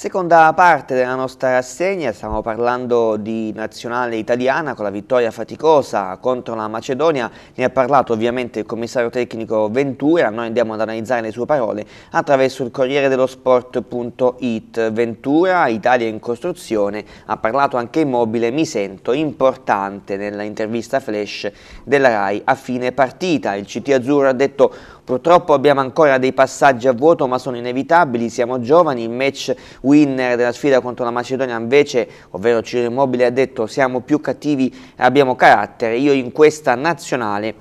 Seconda parte della nostra rassegna, stiamo parlando di nazionale italiana con la vittoria faticosa contro la Macedonia, ne ha parlato ovviamente il commissario tecnico Ventura, noi andiamo ad analizzare le sue parole attraverso il Corriere dello Sport.it. Ventura, Italia in costruzione, ha parlato anche immobile, mi sento importante nella intervista flash della RAI a fine partita. Il CT Azzurro ha detto Purtroppo abbiamo ancora dei passaggi a vuoto ma sono inevitabili, siamo giovani, il match winner della sfida contro la Macedonia invece, ovvero Ciro Immobile ha detto siamo più cattivi e abbiamo carattere, io in questa nazionale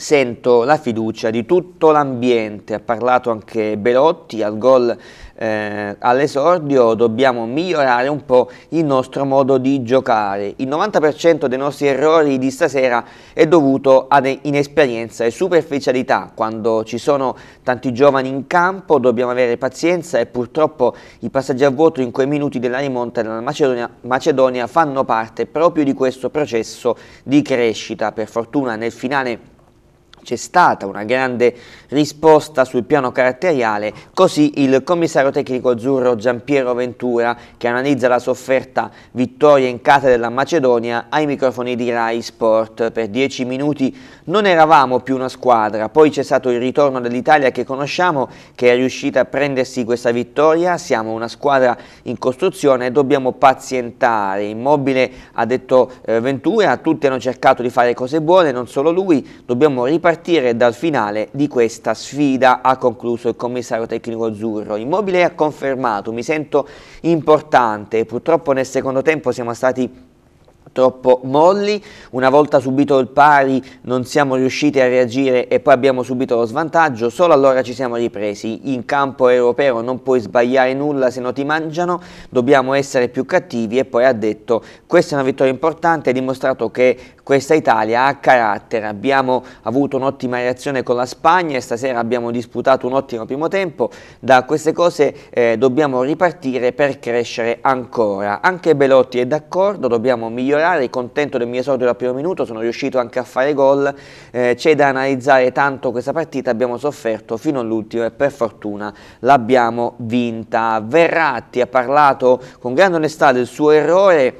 sento la fiducia di tutto l'ambiente, ha parlato anche Belotti al gol eh, all'esordio, dobbiamo migliorare un po' il nostro modo di giocare. Il 90% dei nostri errori di stasera è dovuto ad inesperienza e superficialità, quando ci sono tanti giovani in campo dobbiamo avere pazienza e purtroppo i passaggi a vuoto in quei minuti della rimonta della Macedonia, Macedonia fanno parte proprio di questo processo di crescita. Per fortuna nel finale c'è stata una grande risposta sul piano caratteriale, così il commissario tecnico azzurro Giampiero Ventura, che analizza la sofferta vittoria in casa della Macedonia, ai microfoni di Rai Sport. Per dieci minuti non eravamo più una squadra, poi c'è stato il ritorno dell'Italia che conosciamo, che è riuscita a prendersi questa vittoria, siamo una squadra in costruzione e dobbiamo pazientare. Immobile, ha detto eh, Ventura, tutti hanno cercato di fare cose buone, non solo lui, dobbiamo ripartire partire dal finale di questa sfida, ha concluso il commissario tecnico azzurro. Immobile ha confermato, mi sento importante, purtroppo nel secondo tempo siamo stati troppo molli, una volta subito il pari non siamo riusciti a reagire e poi abbiamo subito lo svantaggio, solo allora ci siamo ripresi, in campo europeo non puoi sbagliare nulla se non ti mangiano, dobbiamo essere più cattivi e poi ha detto questa è una vittoria importante, ha dimostrato che questa Italia ha carattere, abbiamo avuto un'ottima reazione con la Spagna e stasera abbiamo disputato un ottimo primo tempo, da queste cose eh, dobbiamo ripartire per crescere ancora. Anche Belotti è d'accordo, dobbiamo migliorare, contento del mio esordio dal primo minuto, sono riuscito anche a fare gol, eh, c'è da analizzare tanto questa partita, abbiamo sofferto fino all'ultimo e per fortuna l'abbiamo vinta. Verratti ha parlato con grande onestà del suo errore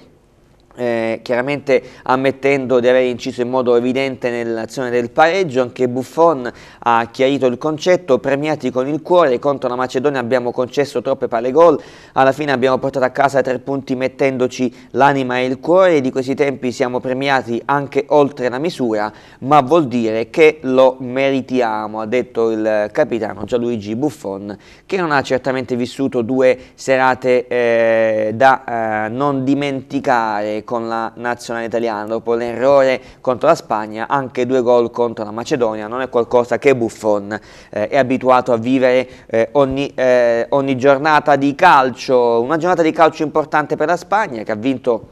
eh, chiaramente ammettendo di aver inciso in modo evidente nell'azione del pareggio, anche Buffon ha chiarito il concetto, premiati con il cuore, contro la Macedonia abbiamo concesso troppe palle gol, alla fine abbiamo portato a casa tre punti mettendoci l'anima e il cuore, di questi tempi siamo premiati anche oltre la misura, ma vuol dire che lo meritiamo, ha detto il capitano Gianluigi Buffon, che non ha certamente vissuto due serate eh, da eh, non dimenticare con la nazionale italiana, dopo l'errore contro la Spagna, anche due gol contro la Macedonia, non è qualcosa che Buffon eh, è abituato a vivere eh, ogni, eh, ogni giornata di calcio, una giornata di calcio importante per la Spagna che ha vinto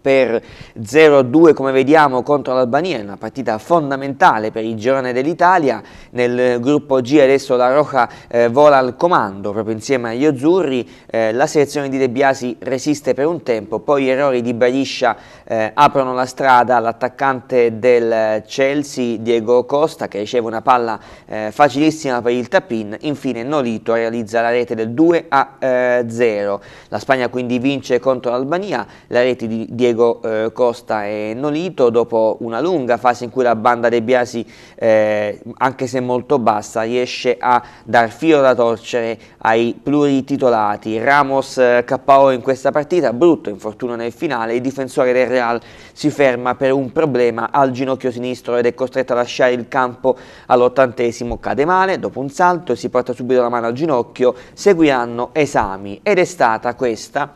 per 0-2 come vediamo contro l'Albania, è una partita fondamentale per il girone dell'Italia, nel gruppo G adesso la Roja eh, vola al comando proprio insieme agli Azzurri, eh, la selezione di De Biasi resiste per un tempo, poi gli errori di Baliscia eh, aprono la strada all'attaccante del Chelsea Diego Costa che riceve una palla eh, facilissima per il tapin, infine Nolito realizza la rete del 2-0, eh, la Spagna quindi vince contro l'Albania, la rete di Diego Diego eh, Costa e Nolito dopo una lunga fase in cui la banda De Biasi, eh, anche se molto bassa, riesce a dar filo da torcere ai plurititolati. Ramos eh, KO in questa partita, brutto infortunio nel finale, il difensore del Real si ferma per un problema al ginocchio sinistro ed è costretto a lasciare il campo all'ottantesimo, cade male, dopo un salto si porta subito la mano al ginocchio, seguiranno esami ed è stata questa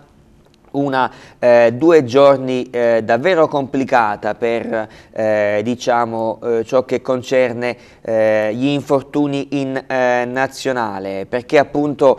una, eh, due giorni eh, davvero complicata per eh, diciamo, eh, ciò che concerne eh, gli infortuni in eh, nazionale, perché appunto,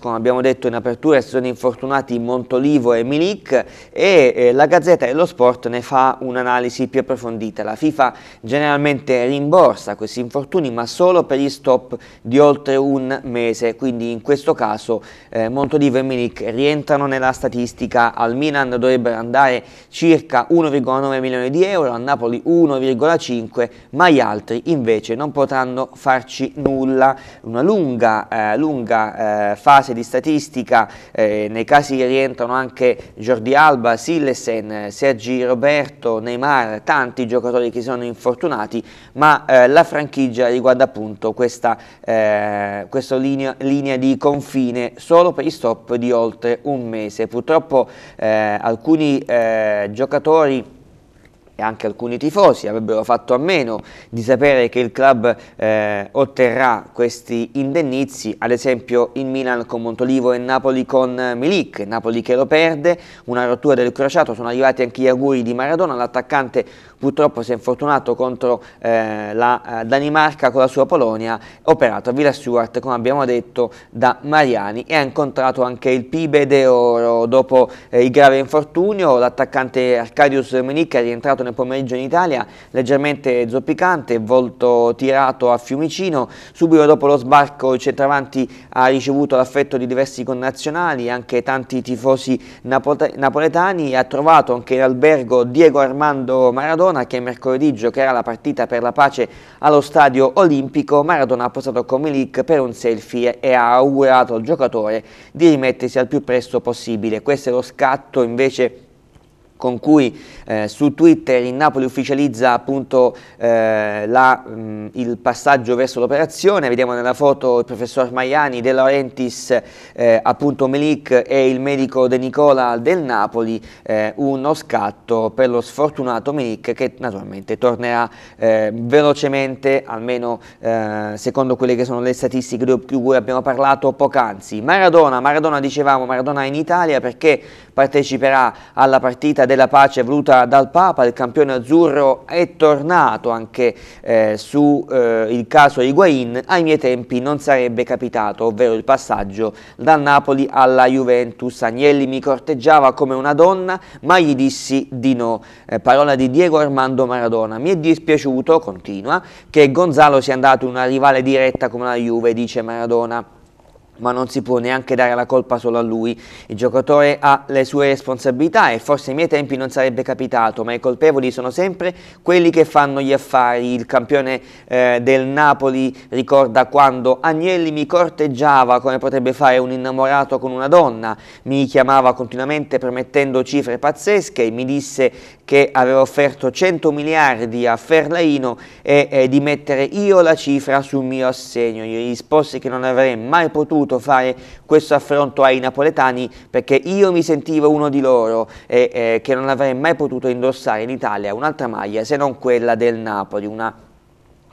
come abbiamo detto in apertura, si sono infortunati Montolivo e Milic e la Gazzetta dello Sport ne fa un'analisi più approfondita. La FIFA generalmente rimborsa questi infortuni, ma solo per gli stop di oltre un mese, quindi in questo caso Montolivo e Milic rientrano nella statistica statistica al Milan dovrebbero andare circa 1,9 milioni di euro, al Napoli 1,5, ma gli altri invece non potranno farci nulla. Una lunga, eh, lunga eh, fase di statistica, eh, nei casi che rientrano anche Jordi Alba, Sillesen, Sergi Roberto, Neymar, tanti giocatori che sono infortunati, ma eh, la franchigia riguarda appunto questa, eh, questa linea, linea di confine solo per gli stop di oltre un mese. Purtroppo purtroppo eh, alcuni eh, giocatori e anche alcuni tifosi avrebbero fatto a meno di sapere che il club eh, otterrà questi indennizi, ad esempio in Milan con Montolivo e Napoli con Milik, Napoli che lo perde, una rottura del crociato, sono arrivati anche gli auguri di Maradona, l'attaccante purtroppo si è infortunato contro eh, la eh, Danimarca con la sua Polonia, operato a Villa Stewart, come abbiamo detto, da Mariani e ha incontrato anche il Pibe de Oro dopo eh, il grave infortunio, l'attaccante Arcadius Menicca è rientrato nel pomeriggio in Italia, leggermente zoppicante, volto tirato a Fiumicino, subito dopo lo sbarco il centravanti ha ricevuto l'affetto di diversi connazionali, anche tanti tifosi napoletani, ha trovato anche in albergo Diego Armando Maradona, Maradona che mercoledì giocherà la partita per la pace allo stadio olimpico, Maradona ha posato con Milik per un selfie e ha augurato al giocatore di rimettersi al più presto possibile. Questo è lo scatto invece con cui eh, su Twitter il Napoli ufficializza appunto eh, la, mh, mm, il passaggio verso l'operazione, vediamo nella foto il professor Maiani, De Laurentiis, eh, appunto Melik e il medico De Nicola del Napoli, eh, uno scatto per lo sfortunato Melik che naturalmente tornerà eh, velocemente, almeno eh, secondo quelle che sono le statistiche di cui abbiamo parlato poc'anzi. Maradona, Maradona dicevamo, Maradona in Italia perché parteciperà alla partita della pace voluta dal Papa, il campione azzurro è tornato anche eh, sul eh, caso Higuain, ai miei tempi non sarebbe capitato, ovvero il passaggio dal Napoli alla Juventus. Agnelli mi corteggiava come una donna, ma gli dissi di no. Eh, parola di Diego Armando Maradona. Mi è dispiaciuto, continua, che Gonzalo sia andato in una rivale diretta come la Juve, dice Maradona ma non si può neanche dare la colpa solo a lui. Il giocatore ha le sue responsabilità e forse ai miei tempi non sarebbe capitato, ma i colpevoli sono sempre quelli che fanno gli affari. Il campione eh, del Napoli ricorda quando Agnelli mi corteggiava come potrebbe fare un innamorato con una donna, mi chiamava continuamente promettendo cifre pazzesche, e mi disse che aveva offerto 100 miliardi a Ferlaino e eh, di mettere io la cifra sul mio assegno. Io gli risposi che non avrei mai potuto fare questo affronto ai napoletani perché io mi sentivo uno di loro e eh, che non avrei mai potuto indossare in Italia un'altra maglia se non quella del Napoli, una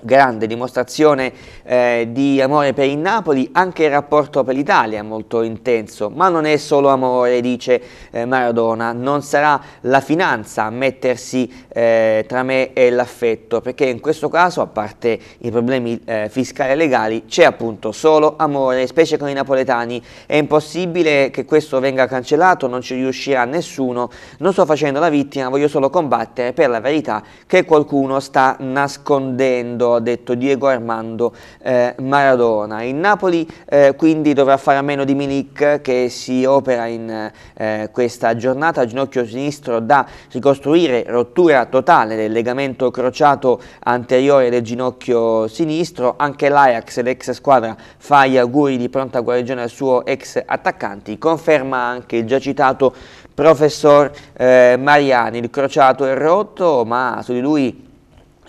grande dimostrazione eh, di amore per il Napoli, anche il rapporto per l'Italia è molto intenso, ma non è solo amore, dice eh, Maradona, non sarà la finanza a mettersi eh, tra me e l'affetto, perché in questo caso, a parte i problemi eh, fiscali e legali, c'è appunto solo amore, specie con i napoletani, è impossibile che questo venga cancellato, non ci riuscirà nessuno, non sto facendo la vittima, voglio solo combattere per la verità che qualcuno sta nascondendo ha detto Diego Armando eh, Maradona. Il Napoli eh, quindi dovrà fare a meno di Milik che si opera in eh, questa giornata, ginocchio sinistro da ricostruire, rottura totale del legamento crociato anteriore del ginocchio sinistro, anche l'Ajax, l'ex squadra, fa gli auguri di pronta guarigione al suo ex attaccante, conferma anche il già citato professor eh, Mariani, il crociato è rotto ma su di lui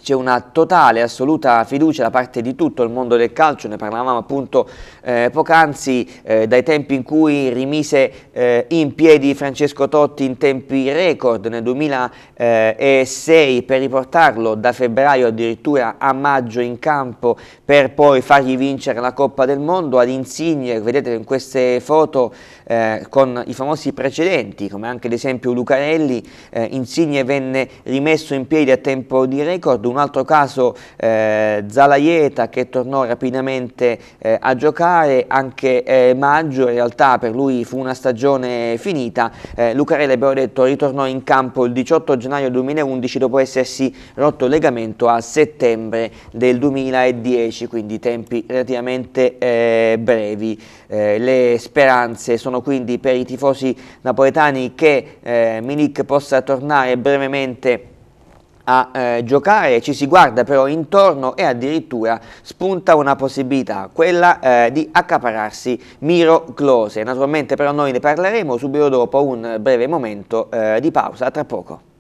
c'è una totale e assoluta fiducia da parte di tutto il mondo del calcio, ne parlavamo appunto eh, poc'anzi, eh, dai tempi in cui rimise eh, in piedi Francesco Totti in tempi record nel 2006 per riportarlo da febbraio addirittura a maggio in campo per poi fargli vincere la Coppa del Mondo ad insigne, vedete in queste foto eh, con i famosi precedenti come anche ad esempio Lucarelli, eh, insigne venne rimesso in piedi a tempo di record, un altro caso eh, Zalaieta che tornò rapidamente eh, a giocare, anche eh, Maggio in realtà per lui fu una stagione finita, eh, Lucarelli abbiamo detto ritornò in campo il 18 gennaio 2011 dopo essersi rotto il legamento a settembre del 2010, quindi tempi relativamente eh, brevi. Eh, le speranze sono quindi per i tifosi napoletani che eh, Milik possa tornare brevemente a eh, giocare, ci si guarda però intorno e addirittura spunta una possibilità, quella eh, di accapararsi Miro Close. Naturalmente però noi ne parleremo subito dopo un breve momento eh, di pausa, tra poco.